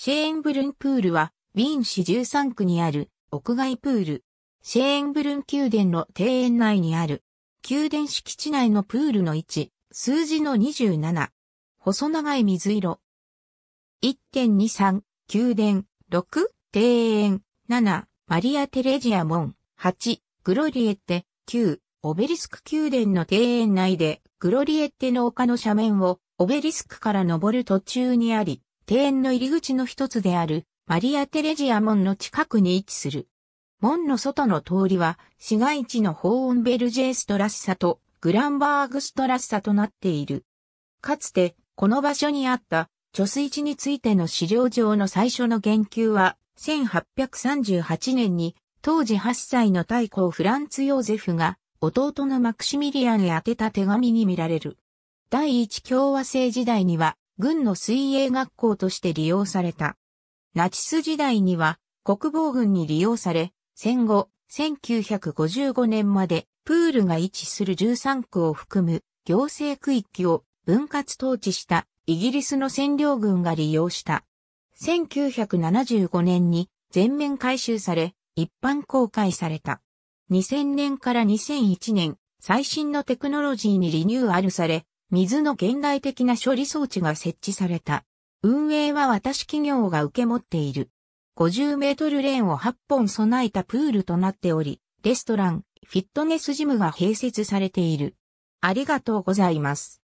シェーンブルンプールは、ウィーン市13区にある屋外プール。シェーンブルン宮殿の庭園内にある、宮殿敷地内のプールの位置、数字の27。細長い水色。1.23、宮殿、6、庭園、7、マリア・テレジア門、8、グロリエッテ、9、オベリスク宮殿の庭園内で、グロリエッテの丘の斜面を、オベリスクから登る途中にあり、庭園の入り口の一つであるマリア・テレジア門の近くに位置する。門の外の通りは市街地のホーンベルジェストラッサとグランバーグストラッサとなっている。かつてこの場所にあった貯水池についての資料上の最初の言及は1838年に当時8歳の太公フランツ・ヨーゼフが弟のマクシミリアンへ宛てた手紙に見られる。第一共和制時代には軍の水泳学校として利用された。ナチス時代には国防軍に利用され、戦後、1955年までプールが位置する13区を含む行政区域を分割統治したイギリスの占領軍が利用した。1975年に全面改修され、一般公開された。2000年から2001年、最新のテクノロジーにリニューアルされ、水の現代的な処理装置が設置された。運営は私企業が受け持っている。50メートルレーンを8本備えたプールとなっており、レストラン、フィットネスジムが併設されている。ありがとうございます。